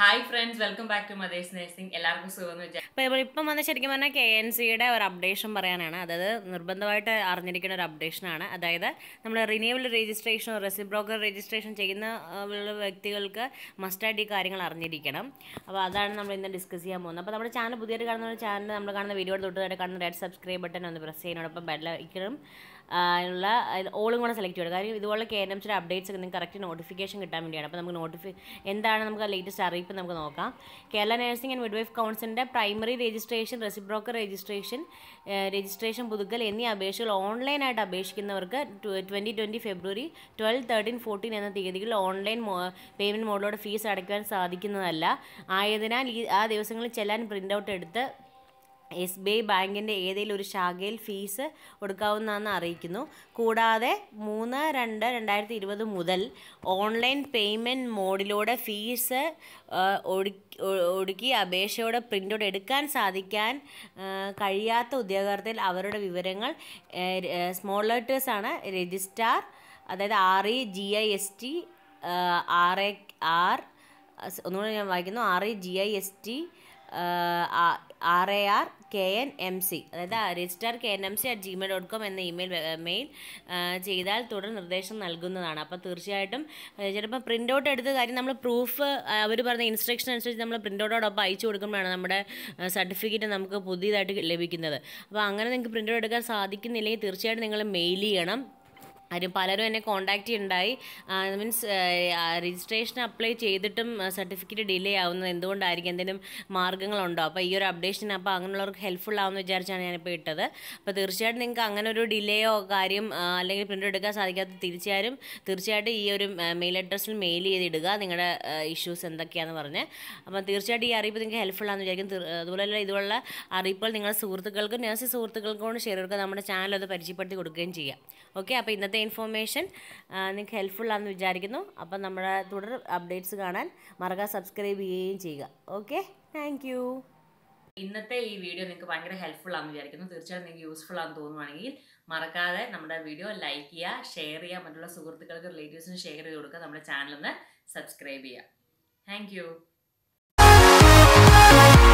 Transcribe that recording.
hi friends welcome back to mother's nursing എല്ലാവർക്കും സുഖമെന്ന് വെച്ചാൽ അപ്പോൾ നമ്മളിപ്പം വന്ന ശരിക്കും പറഞ്ഞാൽ കെ എൻ സിയുടെ ഒരു അപ്ഡേഷൻ പറയാനാണ് അതായത് നിർബന്ധമായിട്ട് അറിഞ്ഞിരിക്കുന്ന ഒരു അപ്ഡേഷനാണ് അതായത് നമ്മൾ റിന്യൂവൽ രജിസ്ട്രേഷൻ ബ്രോക്കർ രജിസ്ട്രേഷൻ ചെയ്യുന്ന വ്യക്തികൾക്ക് മസ്റ്റായിട്ട് ഈ കാര്യങ്ങൾ അറിഞ്ഞിരിക്കണം അപ്പോൾ അതാണ് നമ്മൾ ഇന്ന് ഡിസ്കസ് ചെയ്യാൻ പോകുന്നത് അപ്പോൾ നമ്മുടെ ചാനൽ പുതിയൊരു കാണുന്ന ചാനൽ നമ്മൾ കാണുന്ന വീഡിയോ തൊട്ട് തന്നെ കാണുന്ന റെഡ് സബ്സ്ക്രൈബ് ബട്ടൺ ഒന്ന് പ്രസ് ചെയ്യുന്നതോടൊപ്പം ബെല്ലൈക്കണം അതിനുള്ള ഓളും കൂടെ സെലക്ട് ചെയ്യുക കാര്യം ഇതുപോലെ കെ എൻ എംസിൻ്റെ അപ്ഡേറ്റ്സ് ഒക്കെ നിങ്ങൾക്ക് കറക്റ്റ് നോട്ടിഫിക്കേഷൻ കിട്ടാൻ വേണ്ടിയാണ് അപ്പോൾ നമുക്ക് നോട്ടിഫി എന്താണ് നമുക്ക് ലേറ്റസ്റ്റ് അറിയിപ്പ് നമുക്ക് നോക്കാം കേരള നഴ്സിംഗ് ആൻഡ് മിഡ്വൈഫ് കൗൺസിലിൻ്റെ primary registration reciprocal registration registration പുതുക്കൽ എന്നീ അപേക്ഷകൾ ഓൺലൈനായിട്ട് അപേക്ഷിക്കുന്നവർക്ക് twenty twenty February twelve thirteen fourteen എന്ന തീയതികളിൽ ഓൺലൈൻ പേയ്മെൻറ്റ് മോഡിലൂടെ ഫീസ് അടയ്ക്കുവാൻ സാധിക്കുന്നതല്ല ആയതിനാൽ ഈ ആ ദിവസങ്ങളിൽ ചെല്ലാൻ പ്രിൻ്റ് ഔട്ട് എടുത്ത് എസ് ബി ഐ ബാങ്കിൻ്റെ ഏതെങ്കിലും ഒരു ശാഖയിൽ ഫീസ് ഒടുക്കാവുന്നതെന്ന് അറിയിക്കുന്നു കൂടാതെ മൂന്ന് രണ്ട് രണ്ടായിരത്തി ഇരുപത് മുതൽ ഓൺലൈൻ പേയ്മെൻറ്റ് മോഡിലൂടെ ഫീസ് ഒടുക്കി അപേക്ഷയുടെ പ്രിൻ്റൗട്ട് എടുക്കാൻ സാധിക്കാൻ കഴിയാത്ത ഉദ്യോഗാർത്ഥികൾ അവരുടെ വിവരങ്ങൾ സ്മോൾ ലെറ്റേഴ്സാണ് രജിസ്ട്രാർ അതായത് R E G I S T R A R ഒന്നുകൂടെ ഞാൻ വായിക്കുന്നു R E G I S T R A R K N M C അതായത് register K N M C at gmail dot com എന്ന email mail ചെയ്താൽ തുടർ നിർദ്ദേശം നൽകുന്നതാണ് അപ്പോൾ തീർച്ചയായിട്ടും ചിലപ്പോൾ പ്രിൻ്റ് ഔട്ട് എടുത്ത കാര്യം നമ്മൾ പ്രൂഫ് അവർ പറഞ്ഞ ഇൻസ്ട്രക്ഷൻ അനുസരിച്ച് നമ്മൾ പ്രിൻ്റ് ഔട്ടോടൊപ്പം അയച്ചു കൊടുക്കുമ്പോഴാണ് നമ്മുടെ സർട്ടിഫിക്കറ്റ് നമുക്ക് പുതിയതായിട്ട് ലഭിക്കുന്നത് അപ്പോൾ അങ്ങനെ നിങ്ങൾക്ക് പ്രിൻ്റ് ഔട്ട് എടുക്കാൻ സാധിക്കുന്നില്ലെങ്കിൽ തീർച്ചയായിട്ടും നിങ്ങൾ മെയിൽ ചെയ്യണം ആരും പലരും എന്നെ കോണ്ടാക്റ്റ് ഉണ്ടായി മീൻസ് രജിസ്ട്രേഷൻ അപ്ലൈ ചെയ്തിട്ടും സർട്ടിഫിക്കറ്റ് ഡിലേ ആവുന്നത് എന്തുകൊണ്ടായിരിക്കും എന്തെങ്കിലും മാർഗ്ഗങ്ങളുണ്ടോ അപ്പോൾ ഈ ഒരു അപ്ഡേഷൻ അപ്പോൾ അങ്ങനെയുള്ളവർക്ക് ഹെൽപ്ഫുൾ ആവുമെന്ന് വിചാരിച്ചാണ് ഞാനിപ്പോൾ ഇട്ടത് അപ്പോൾ തീർച്ചയായിട്ടും നിങ്ങൾക്ക് അങ്ങനെ ഒരു ഡിലേയോ കാര്യം അല്ലെങ്കിൽ പ്രിൻ്റ് എടുക്കാൻ സാധിക്കാത്ത തീർച്ചയായും തീർച്ചയായിട്ടും ഈ ഒരു മെയിൽ അഡ്രസ്സിൽ മെയിൽ ചെയ്തിടുക നിങ്ങളുടെ ഇഷ്യൂസ് എന്തൊക്കെയാണെന്ന് പറഞ്ഞ് അപ്പോൾ തീർച്ചയായിട്ടും ഈ അറിയിപ്പ് നിങ്ങൾക്ക് ഹെൽപ്ഫുൾ ആണെന്ന് വിചാരിക്കും അതുപോലെ ഇതുപോലുള്ള അറിയിപ്പുകൾ നിങ്ങളുടെ സുഹൃത്തുക്കൾക്കും നേഴ്സ് സുഹൃത്തുക്കൾക്കും കൂടെ ഷെയർ കൊടുക്കുക നമ്മുടെ ചാനൽ അത് പരിചയപ്പെടുത്തി കൊടുക്കുകയും ചെയ്യാം ഓക്കെ അപ്പോൾ ഇന്നത്തെ ഇന്നത്തെ ഇൻഫോർമേഷൻ നിങ്ങൾക്ക് ഹെൽപ്ഫുള്ളാണെന്ന് വിചാരിക്കുന്നു അപ്പം നമ്മുടെ തുടർ അപ്ഡേറ്റ്സ് കാണാൻ മറക്കാൻ സബ്സ്ക്രൈബ് ചെയ്യുകയും ചെയ്യുക ഓക്കെ താങ്ക് യു ഇന്നത്തെ ഈ വീഡിയോ നിങ്ങൾക്ക് ഭയങ്കര ഹെൽപ്ഫുൾ ആണെന്ന് വിചാരിക്കുന്നു തീർച്ചയായും നിങ്ങൾക്ക് യൂസ്ഫുൾ ആണെന്ന് തോന്നുവാണെങ്കിൽ മറക്കാതെ നമ്മുടെ വീഡിയോ ലൈക്ക് ചെയ്യുക ഷെയർ ചെയ്യുക മറ്റുള്ള സുഹൃത്തുക്കൾക്ക് റിലേറ്റീവ്സിന് ഷെയർ ചെയ്ത് കൊടുക്കുക നമ്മുടെ ചാനലിൽ നിന്ന് സബ്സ്ക്രൈബ് ചെയ്യുക താങ്ക്